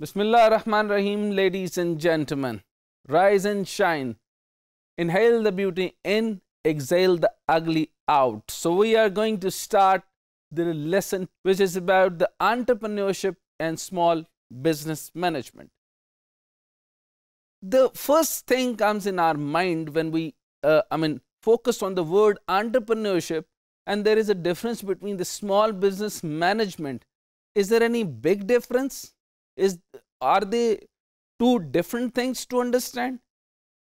Bismillah Rahman Rahim, ladies and gentlemen. Rise and shine. Inhale the beauty in, exhale the ugly out. So, we are going to start the lesson which is about the entrepreneurship and small business management. The first thing comes in our mind when we, uh, I mean, focus on the word entrepreneurship, and there is a difference between the small business management. Is there any big difference? is are they two different things to understand?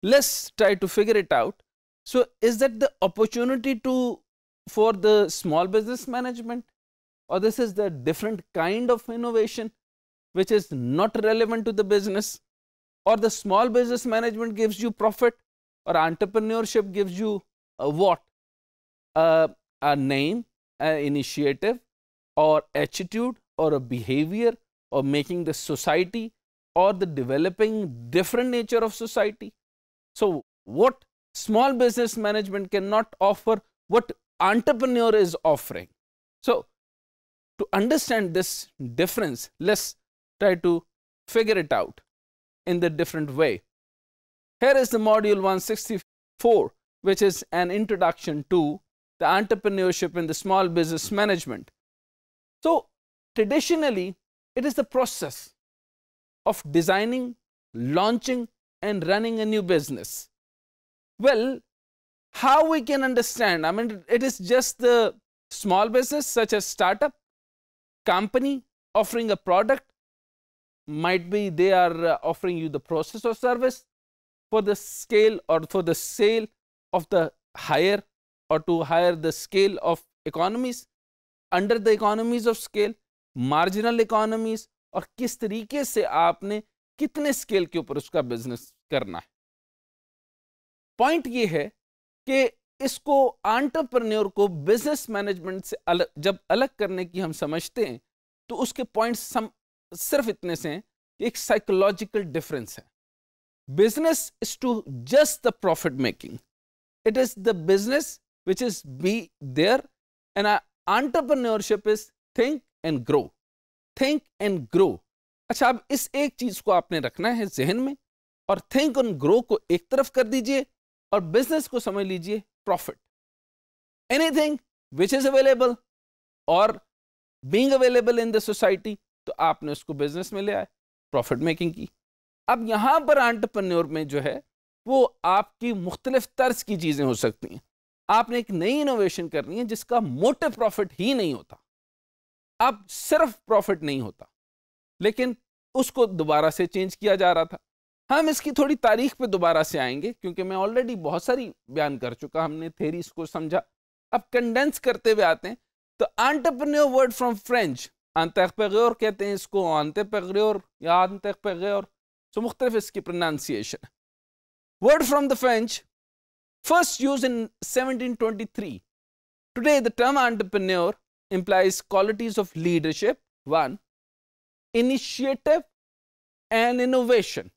Let's try to figure it out. So is that the opportunity to for the small business management or this is the different kind of innovation which is not relevant to the business or the small business management gives you profit or entrepreneurship gives you a what? a name, an initiative or attitude or a behavior or making the society or the developing different nature of society. So, what small business management cannot offer, what entrepreneur is offering. So, to understand this difference, let's try to figure it out in the different way. Here is the module 164, which is an introduction to the entrepreneurship in the small business management. So, traditionally, it is the process of designing, launching and running a new business. Well, how we can understand, I mean, it is just the small business such as startup, company offering a product, might be they are uh, offering you the process or service for the scale or for the sale of the higher or to higher the scale of economies, under the economies of scale marginal economies और किस तरीके से आपने कितने scale के ऊपर उसका business करना है पॉइंट ये है कि इसको आंट्रप्रन्योर को बिजनेस मैनेजमेंट से अलग जब अलग करने की हम समझते हैं तो उसके पॉइंट सिर्फ इतने से हैं कि एक साइकोलॉजिकल डिफरेंस है business is to just the profit making it is the business which is be there and entrepreneurship is think and grow think and grow अच्छा अब इस एक चीज को आपने रखना है जहन में और थिंक एंड ग्रो को एक तरफ कर दीजिए और बिजनेस को समझ लीजिए profit anything which is available और being available in the society तो आपने उसको बिजनेस में ले आए प्रॉफिट मेकिंग की अब यहां पर आंटरप्रन्योर में जो है वो आपकी मुख्तलिफ तर्ज की चीज़ें हो सकती हैं आपने एक नई इनोवेशन करनी है जिसका मोटिव प्रॉफिट ही नहीं होता अब सिर्फ प्रॉफिट नहीं होता लेकिन उसको दोबारा से चेंज किया जा रहा था हम इसकी थोड़ी तारीख पे दोबारा से आएंगे क्योंकि मैं ऑलरेडी बहुत सारी बयान कर चुका हमने थेरीज को समझा अब कंडेंस करते हुए आते हैं तो आंटरप्रन्योर वर्ड फ्रॉम फ्रेंच आंतर कहते हैं इसको आंतरप्रन्योर या आंतरप्रन्योर सो मुख्तलिफ इसकी pronunciation word from the French first use in seventeen today the term entrepreneur implies qualities of leadership, one, initiative and innovation.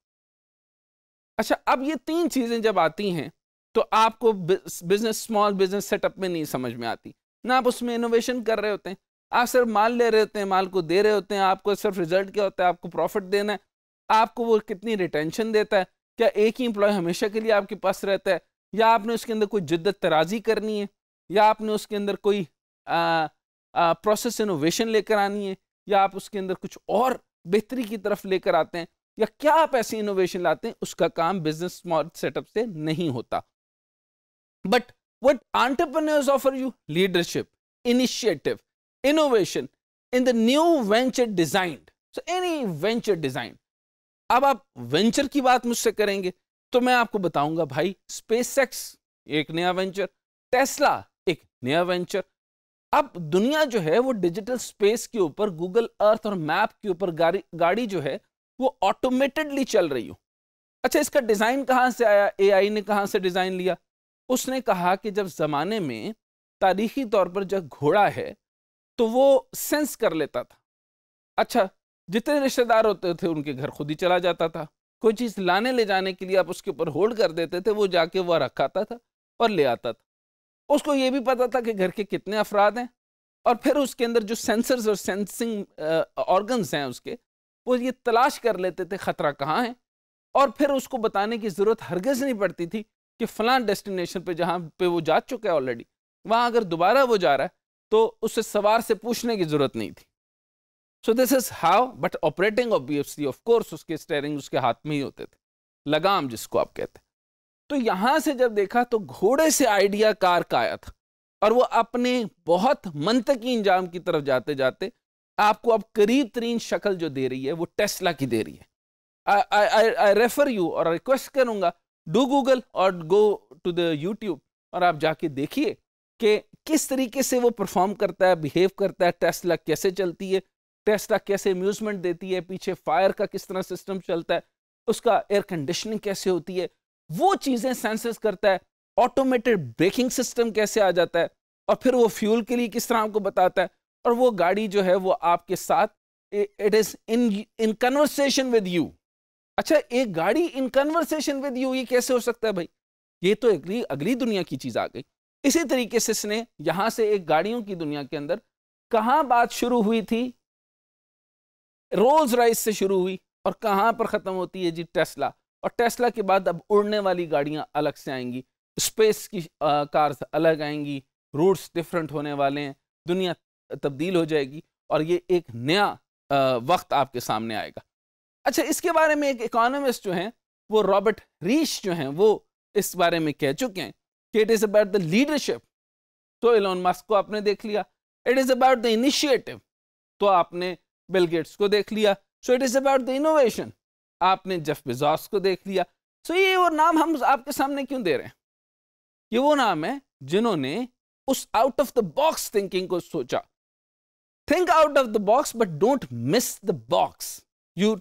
अच्छा अब ये तीन चीज़ें जब आती हैं तो आपको बिजनेस स्मॉल बिजनेस सेटअप में नहीं समझ में आती ना आप उसमें इनोवेशन कर रहे होते हैं आप सिर्फ माल ले रहे होते हैं माल को दे रहे होते हैं आपको सिर्फ रिजल्ट क्या होता है आपको प्रॉफिट देना है आपको वो कितनी रिटेंशन देता है क्या एक ही एम्प्लॉय हमेशा के लिए आपके पास रहता है या आपने उसके अंदर कोई जिद्दत तराजी करनी है या आपने उसके अंदर कोई आ, प्रोसेस इनोवेशन लेकर आनी है या आप उसके अंदर कुछ और बेहतरी की तरफ लेकर आते हैं या क्या आप ऐसी इनोवेशन लाते हैं उसका काम बिजनेस सेटअप से नहीं होता but what entrepreneurs offer you leadership initiative innovation in the new venture design so any venture design अब आप वेंचर की बात मुझसे करेंगे तो मैं आपको बताऊंगा भाई स्पेस एक नया वेंचर टेस्ला एक नया वेंचर अब दुनिया जो है वो डिजिटल स्पेस के ऊपर गूगल अर्थ और मैप के ऊपर गाड़ी गाड़ी जो है वो ऑटोमेटेडली चल रही हो अच्छा इसका डिज़ाइन कहाँ से आया एआई ने कहाँ से डिज़ाइन लिया उसने कहा कि जब ज़माने में तारीखी तौर पर जब घोड़ा है तो वो सेंस कर लेता था अच्छा जितने रिश्तेदार होते थे उनके घर खुद ही चला जाता था कोई चीज़ लाने ले जाने के लिए आप उसके ऊपर होल्ड कर देते थे वो जाके वह रखाता था और ले आता था उसको ये भी पता था कि घर के कितने अफराद हैं और फिर उसके अंदर जो सेंसर्स और सेंसिंग ऑर्गन्स हैं उसके वो ये तलाश कर लेते थे ख़तरा कहाँ है और फिर उसको बताने की ज़रूरत हरगज़ नहीं पड़ती थी कि फ़लां डेस्टिनेशन पे जहाँ पे वो जा चुका है ऑलरेडी वहाँ अगर दोबारा वो जा रहा है तो उससे सवार से पूछने की ज़रूरत नहीं थी so this is how but operating F C of course उसके स्टेयरिंग उसके हाथ में ही होते थे लगाम जिसको आप कहते हैं तो यहां से जब देखा तो घोड़े से आइडिया कार का आया था और वो अपने बहुत मंतकी इंजाम की तरफ जाते जाते आपको अब करीब तरीन शक्ल जो दे रही है वो टेस्ला की दे रही है आई रेफर यू और रिक्वेस्ट करूंगा डू गूगल और गो टू द यूट्यूब और आप जाके देखिए कि किस तरीके से वो परफॉर्म करता है बिहेव करता है टेस्ला कैसे चलती है टेस्ला कैसे अम्यूजमेंट देती है पीछे फायर का किस तरह सिस्टम चलता है उसका एयर कंडीशनिंग कैसे होती है वो चीजें सेंसेस करता है ऑटोमेटेड ब्रेकिंग सिस्टम कैसे आ जाता है और फिर वो फ्यूल के लिए किस तरह आपको बताता है और वो गाड़ी जो है वो आपके साथ it is in in conversation with you अच्छा एक गाड़ी इन कन्वर्सेशन विद यू ये कैसे हो सकता है भाई ये तो अगली अगली दुनिया की चीज आ गई इसी तरीके से इसने यहां से एक गाड़ियों की दुनिया के अंदर कहां बात शुरू हुई थी रोल्स राइस से शुरू हुई और कहां पर खत्म होती है जी टेस्ला और टेस्ला के बाद अब उड़ने वाली गाड़ियां अलग से आएंगी स्पेस की आ, कार्स अलग आएंगी रूट्स डिफरेंट होने वाले हैं दुनिया तब्दील हो जाएगी और ये एक नया आ, वक्त आपके सामने आएगा अच्छा इसके बारे में एक इकोनॉमिस्ट जो हैं वो रॉबर्ट रीश जो हैं वो इस बारे में कह चुके हैं कि it is about the leadership तो एलोन मस्क को आपने देख लिया it is about the initiative तो आपने बिल गेट्स को देख लिया so it is about the innovation आपने जेफ बेजॉस को देख लिया सो ये वो नाम हम आपके सामने क्यों दे रहे हैं ये वो नाम है जिन्होंने उस out of the box thinking को सोचा think out of the box but don't miss the box you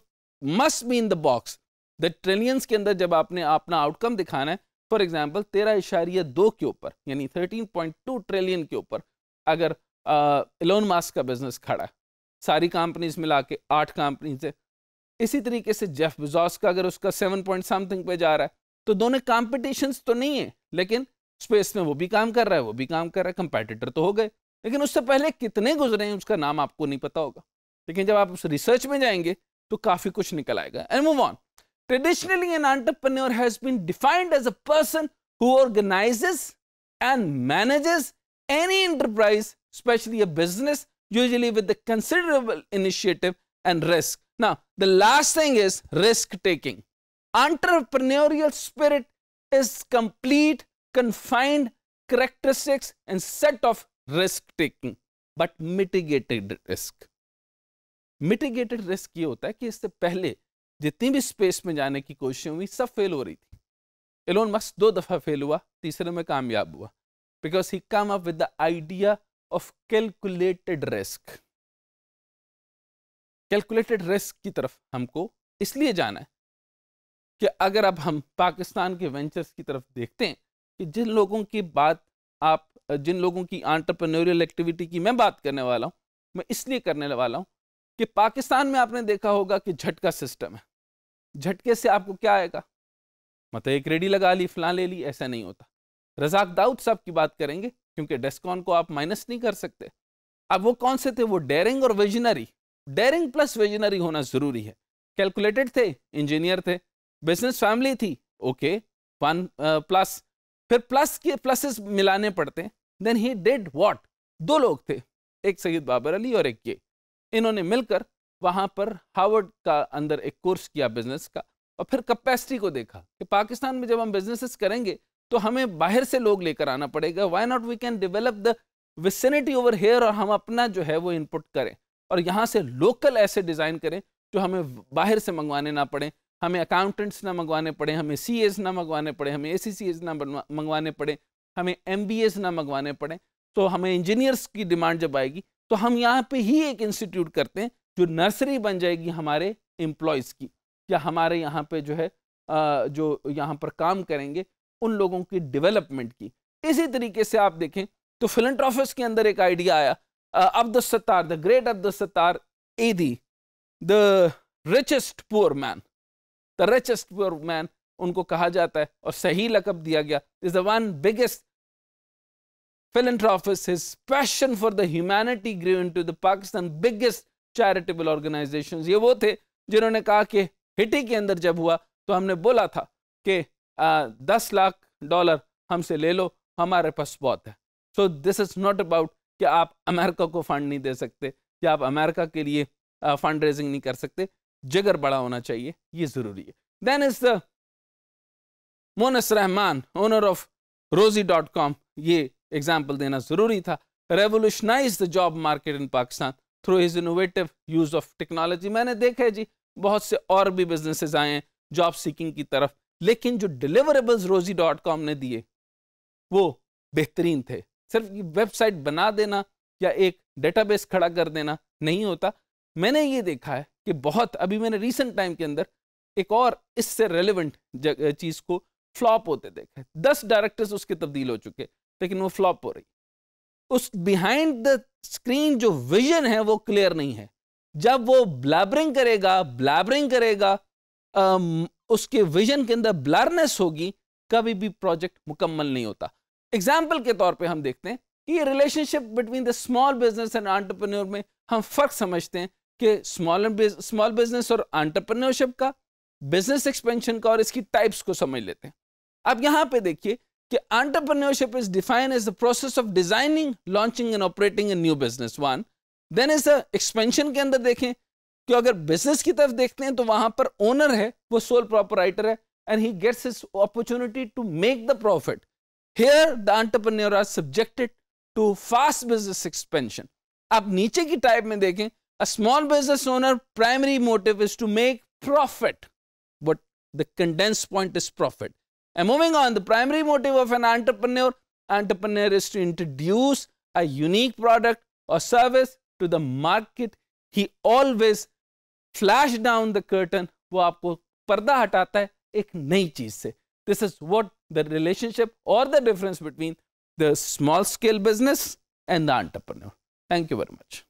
must be in the box the trillions के अंदर जब आपने अपना आउटकम दिखाना है फॉर एग्जाम्पल तेरह इशारिया दो के ऊपर यानी थर्टीन पॉइंट टू ट्रिलियन के ऊपर अगर इलोन uh, मास्क का बिजनेस खड़ा है सारी कंपनीज मिला के आठ कंपनीज है इसी तरीके से जेफ बिजॉस का अगर उसका सेवन पॉइंट समथिंग पे जा रहा है तो दोनों कॉम्पिटिशन तो नहीं है लेकिन स्पेस में वो भी काम कर रहा है वो भी काम कर रहा है कंपेटिटर तो हो गए लेकिन उससे पहले कितने गुजरे हैं उसका नाम आपको नहीं पता होगा लेकिन जब आप उस रिसर्च में जाएंगे तो काफी कुछ निकल आएगा and move on traditionally an entrepreneur has been defined as a person who organizes and manages any enterprise specially a business usually with considerable initiative and risk Now, the last thing is risk taking. Entrepreneurial spirit is complete, confined characteristics and set of risk taking, but mitigated risk. Mitigated risk ये होता है कि इससे पहले जितनी भी space में जाने की कोशिशें हुई सब फेल हो रही थी एलोन मस्क दो दफ़ा फेल हुआ तीसरे में कामयाब हुआ because he come up with the idea of calculated risk calculated risk की तरफ हमको इसलिए जाना है कि अगर अब हम पाकिस्तान के वेंचर्स की तरफ देखते हैं कि जिन लोगों की बात आप जिन लोगों की आंट्रप्रनोरियल एक्टिविटी की मैं बात करने वाला हूँ मैं इसलिए करने वाला हूँ कि पाकिस्तान में आपने देखा होगा कि झटका सिस्टम है झटके से आपको क्या आएगा मतलब एक रेडी लगा ली फलां ले ली ऐसा नहीं होता रजाक दाऊद साहब की बात करेंगे क्योंकि डेस्कॉन को आप माइनस नहीं कर सकते अब वो कौन से थे वो डेरिंग और विजनरी डेयरिंग प्लस विजनरी होना जरूरी है कैलकुलेटेड थे इंजीनियर थे बिजनेस फैमिली थी ओके वन प्लस फिर प्लस के प्लसेस मिलाने पड़ते देन ही डिड वॉट दो लोग थे एक सईद बाबर अली और एक ये इन्होंने मिलकर वहाँ पर हार्वर्ड का अंदर एक कोर्स किया बिजनेस का और फिर कैपेसिटी को देखा कि पाकिस्तान में जब हम बिजनेसेस करेंगे तो हमें बाहर से लोग लेकर आना पड़ेगा why not we can develop the vicinity over here और हम अपना जो है वो इनपुट करें और यहाँ से लोकल ऐसे डिज़ाइन करें जो हमें बाहर से मंगवाने ना पड़े हमें अकाउंटेंट्स ना मंगवाने पड़े हमें सी ना मंगवाने पड़े हमें ए ना मंगवाने पड़े हमें एम ना मंगवाने पड़े तो हमें इंजीनियर्स की डिमांड जब आएगी तो हम यहाँ पे ही एक इंस्टीट्यूट करते हैं जो नर्सरी बन जाएगी हमारे एम्प्लॉयज़ की या हमारे यहाँ पे जो है जो यहाँ पर काम करेंगे उन लोगों की डेवलपमेंट की इसी तरीके से आप देखें तो फिलेंट्रॉफिस के अंदर एक आइडिया आया uh, Abdul Sattar, the great Abdul Sattar Edi, the richest poor man, the richest poor man, उनको कहा जाता है और सही लकब दिया गया is the one biggest philanthropist, his passion for the humanity grew into the Pakistan biggest charitable organizations. ये वो थे जिन्होंने कहा कि हिटी के अंदर जब हुआ तो हमने बोला था कि दस लाख डॉलर हमसे ले लो हमारे पास बहुत है so this is not about कि आप अमेरिका को फंड नहीं दे सकते क्या आप अमेरिका के लिए फंड रेजिंग नहीं कर सकते जिगर बड़ा होना चाहिए ये ज़रूरी है then is the Monis Rehman owner of Rozee dot com ये एग्जाम्पल देना ज़रूरी था revolutionize the job market in Pakistan through his innovative use of technology मैंने देखा है जी बहुत से और भी बिजनेसेस आए हैं जॉब सीकिंग की तरफ लेकिन जो डिलीवरेबल्स रोजी डॉट कॉम ने दिए वो बेहतरीन थे सिर्फ ये वेबसाइट बना देना या एक डेटाबेस खड़ा कर देना नहीं होता मैंने ये देखा है कि बहुत अभी मैंने रिसेंट टाइम के अंदर एक और इससे रेलिवेंट चीज़ को फ्लॉप होते देखा है दस डायरेक्टर्स उसके तब्दील हो चुके लेकिन वो फ्लॉप हो रही उस बिहाइंड द स्क्रीन जो विजन है वो क्लियर नहीं है जब वो ब्लैबरिंग करेगा ब्लैबरिंग करेगा उसके विजन के अंदर ब्लरनेस होगी कभी भी प्रोजेक्ट मुकम्मल नहीं होता एग्जाम्पल के तौर पर हम देखते हैं कि ये relationship between the small business and entrepreneur में हम फ़र्क समझते हैं कि स्मॉल स्मॉल बिजनेस और आंट्रप्रनोरशिप का बिजनेस एक्सपेंशन का और इसकी टाइप्स को समझ लेते हैं अब यहाँ पे देखिए कि entrepreneurship is define as the process of designing launching and operating a new business one then is expansion के अंदर देखें कि अगर बिजनेस की तरफ देखते हैं तो वहां पर ओनर है वो सोल प्रॉपर है and he gets is opportunity to make the profit Here the entrepreneur are subjected to fast business expansion. आप नीचे की टाइप में देखें A small business owner primary motive is to make profit. But the condensed point is profit. And moving on, the primary motive of an entrepreneur, entrepreneur is to introduce a unique product or service to the market. He always flash down the curtain. वो आपको पर्दा हटाता है एक नई चीज This is what the relationship or the difference between the small scale business and the entrepreneur. Thank you very much.